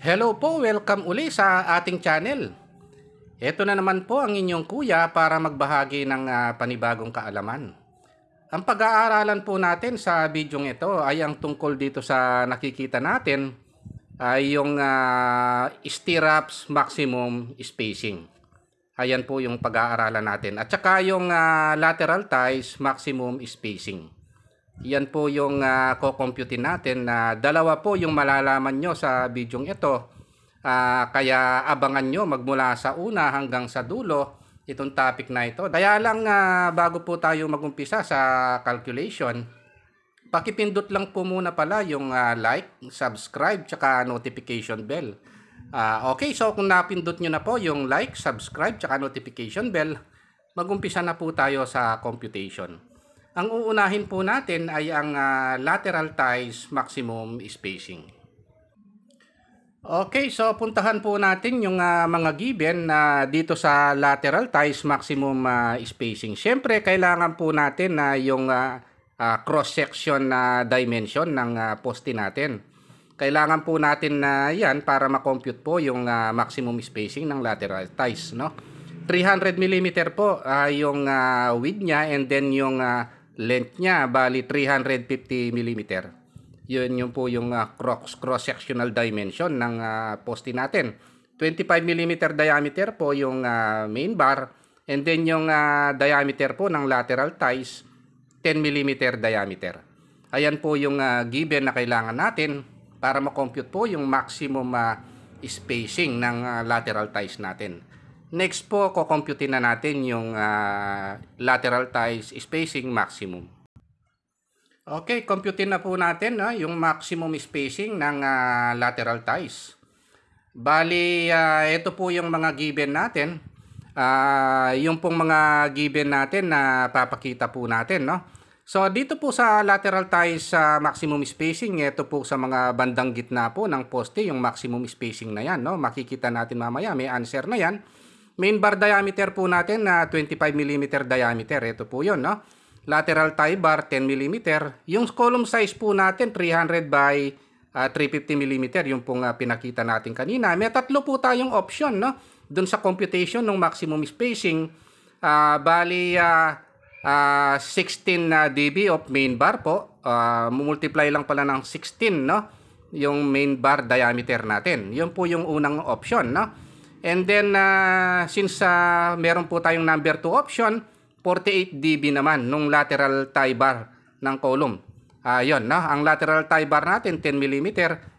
Hello po, welcome uli sa ating channel. Ito na naman po ang inyong kuya para magbahagi ng uh, panibagong kaalaman. Ang pag-aaralan po natin sa bidyong ito ay ang tungkol dito sa nakikita natin ay yung uh, stirrups maximum spacing. Ayan po yung pag-aaralan natin. At saka yung uh, lateral ties maximum spacing. Yan po yung uh, ah, co-compute natin na dalawa po yung malalaman nyo sa bidyong ito. Uh, kaya abangan nyo magmula sa una hanggang sa dulo itong topic na ito. Kaya lang uh, bago po tayo magumpisa sa calculation, pakipindot lang po muna pala yung uh, like, subscribe, tsaka notification bell. Uh, okay, so kung napindot nyo na po yung like, subscribe, tsaka notification bell, magumpisa na po tayo sa computation. Ang uunahin po natin ay ang uh, lateral ties maximum spacing. Okay, so puntahan po natin yung uh, mga given na uh, dito sa lateral ties maximum uh, spacing. Siyempre, kailangan po natin na uh, yung uh, uh, cross-section na uh, dimension ng uh, poste natin. Kailangan po natin na uh, yan para makompute po yung uh, maximum spacing ng lateral ties. No? 300 mm po uh, yung uh, width niya and then yung uh, length niya bali 350 mm. Yun yung po yung uh, cross cross sectional dimension ng uh, poste natin. 25 mm diameter po yung uh, main bar and then yung uh, diameter po ng lateral ties 10 mm diameter. Ayan po yung uh, given na kailangan natin para ma-compute po yung maximum uh, spacing ng uh, lateral ties natin. Next po, kukomputin na natin yung uh, lateral ties spacing maximum. Okay, compute na po natin no, ah, yung maximum spacing ng uh, lateral ties. Bali, uh, ito po yung mga given natin. Uh, yung pong mga given natin na papakita po natin. No? So dito po sa lateral ties sa uh, maximum spacing, ito po sa mga bandang gitna po ng poste, yung maximum spacing na yan. No? Makikita natin mamaya, may answer na yan. Main bar diameter po natin na 25mm diameter. Ito po yun, no? Lateral tie bar, 10mm. Yung column size po natin, 300 by uh, ah, 350mm. Yung pong uh, pinakita natin kanina. May tatlo po tayong option, no? Doon sa computation ng maximum spacing, uh, bali uh, uh, 16 na uh, dB of main bar po. Uh, multiply lang pala ng 16, no? Yung main bar diameter natin. Yun po yung unang option, no? And then uh, since uh, meron po tayong number 2 option, 48 dB naman nung lateral tie bar ng column. Uh, no? ang lateral tie bar natin 10 mm,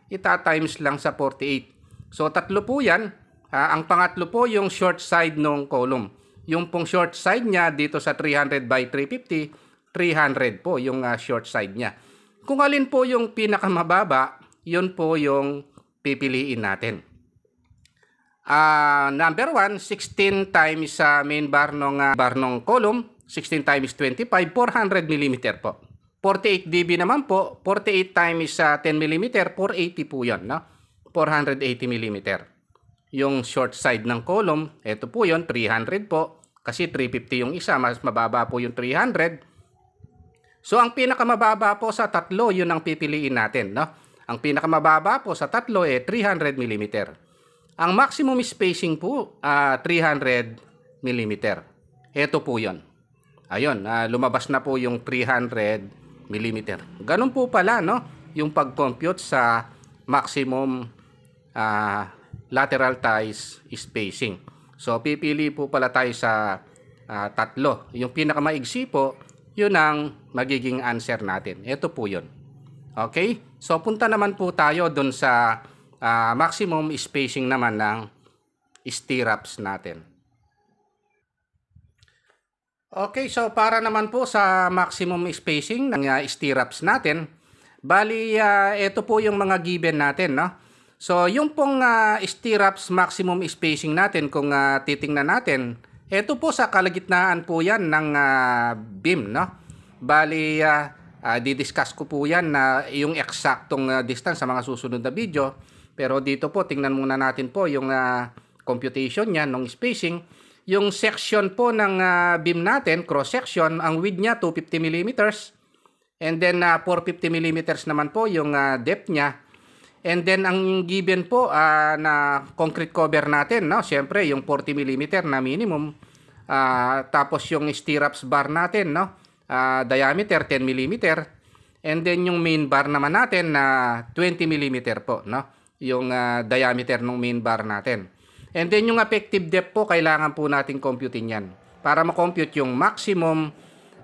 ita times lang sa 48. So tatlo po yan. Uh, ang pangatlo po yung short side ng column. Yung pong short side niya dito sa 300 by 350, 300 po yung uh, short side niya. Kung alin po yung pinakamababa, yun po yung pipiliin natin. Uh, number 1, 16 times sa uh, main bar ng uh, ah, bar ng column, 16 times 25, 400 mm po. 48 dB naman po, 48 times sa uh, 10 mm, 480 po 'yon, no? 480 mm. Yung short side ng column, ito po 'yon, 300 po. Kasi 350 yung isa, mas mababa po yung 300. So ang pinakamababa po sa tatlo, 'yun ang pipiliin natin, no? Ang pinakamababa po sa tatlo eh 300 mm. Ang maximum spacing po, uh, 300 mm. Ito po yon. Ayun, uh, lumabas na po yung 300 mm. Ganun po pala, no? Yung pag-compute sa maximum uh, lateral ties spacing. So, pipili po pala tayo sa uh, tatlo. Yung pinakamaigsi po, yun ang magiging answer natin. Ito po yon. Okay? So, punta naman po tayo dun sa uh, maximum spacing naman ng stirrups natin. Okay, so para naman po sa maximum spacing ng uh, stirrups natin, bali uh, ito po yung mga given natin, no? So, yung pong uh, stirrups maximum spacing natin kung uh, titingnan natin, ito po sa kalagitnaan po 'yan ng uh, beam, no? Bali uh, uh, didiscuss ko po 'yan na uh, yung eksaktong uh, distance sa mga susunod na video. Pero dito po, tingnan muna natin po yung uh, computation niya, nung spacing. Yung section po ng uh, beam natin, cross-section, ang width niya 250 mm. And then uh, 450 mm naman po yung uh, depth niya. And then ang given po uh, na concrete cover natin, no? Siyempre yung 40 mm na minimum. Uh, tapos yung stirrups bar natin, no? Uh, diameter 10 mm. And then yung main bar naman natin na uh, 20 mm po, no? yung uh, diameter ng main bar natin. And then yung effective depth po, kailangan po natin computein yan para makompute yung maximum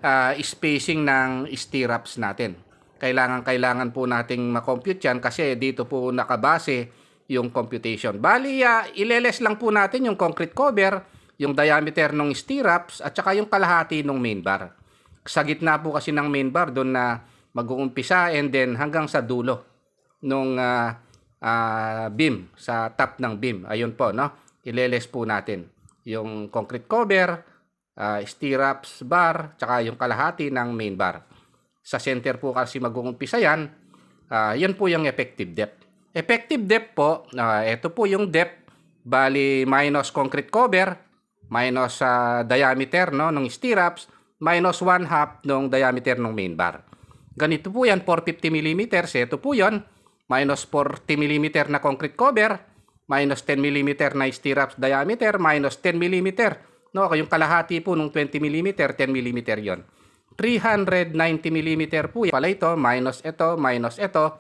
uh, spacing ng stirrups natin. Kailangan kailangan po nating makompute yan kasi dito po nakabase yung computation. Bali, uh, ah, ileles lang po natin yung concrete cover, yung diameter ng stirrups at saka yung kalahati ng main bar. Sa gitna po kasi ng main bar doon na mag-uumpisa and then hanggang sa dulo nung uh, uh, beam, sa top ng beam. Ayun po, no? Ileles po natin yung concrete cover, uh, ah, stirrups bar, tsaka yung kalahati ng main bar. Sa center po kasi mag-uumpisa yan, uh, yan po yung effective depth. Effective depth po, uh, ito po yung depth, bali minus concrete cover, minus sa uh, diameter no, ng stirrups, minus 1 half ng diameter ng main bar. Ganito po yan, 450 mm. Ito po yon minus 40 mm na concrete cover, minus 10 mm na stirrups diameter, minus 10 mm. No, yung kalahati po ng 20 mm, 10 mm yon. 390 mm po pala ito, minus ito, minus ito,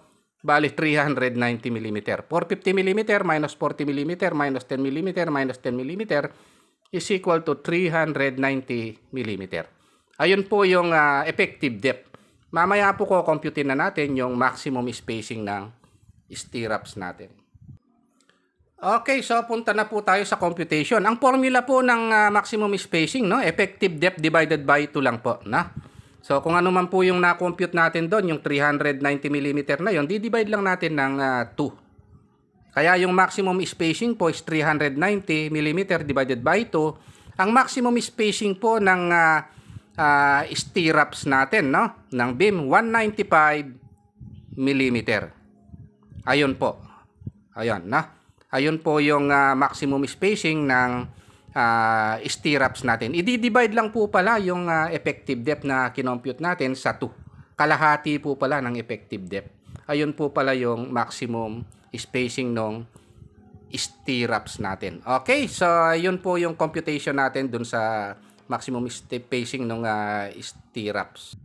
bali 390 mm. 450 mm, minus 40 mm, minus 10 mm, minus 10 mm, is equal to 390 mm. Ayun po yung uh, effective depth Mamaya po ko compute na natin yung maximum spacing ng stirrups natin. Okay, so punta na po tayo sa computation. Ang formula po ng uh, maximum spacing, no? effective depth divided by 2 lang po. Na? So kung ano man po yung na-compute natin doon, yung 390 mm na yon, di-divide lang natin ng uh, ah, 2. Kaya yung maximum spacing po is 390 mm divided by 2. Ang maximum spacing po ng uh, uh, stirrups natin no ng beam 195 mm. Ayun po. Ayun na. Ayun po yung uh, maximum spacing ng uh, stirrups natin. I-divide lang po pala yung uh, effective depth na kinompute natin sa 2. Kalahati po pala ng effective depth. Ayun po pala yung maximum spacing ng stirrups natin. Okay, so yun po yung computation natin dun sa maximum spacing ng uh, ah, stirrups.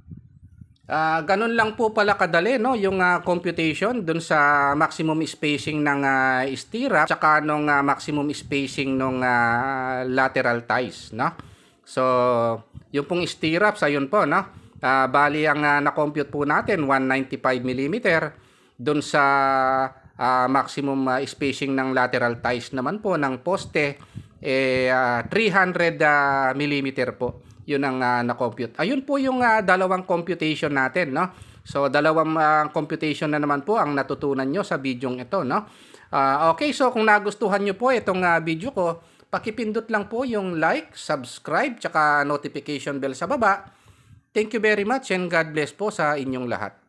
Uh, ah, ganun lang po pala kadali no yung uh, computation dun sa maximum spacing ng uh, stirrup saka nung uh, maximum spacing ng uh, lateral ties no. So yung pong stirrups ayun po no. Uh, bali ang uh, na-compute po natin 195 mm dun sa uh, maximum uh, spacing ng lateral ties naman po ng poste eh, uh, 300 uh, millimeter po. Yun ang uh, na-compute. Ayun po yung uh, dalawang computation natin, no? So, dalawang uh, computation na naman po ang natutunan nyo sa video ito, no? Uh, okay, so kung nagustuhan nyo po itong uh, video ko, pakipindot lang po yung like, subscribe, tsaka notification bell sa baba. Thank you very much and God bless po sa inyong lahat.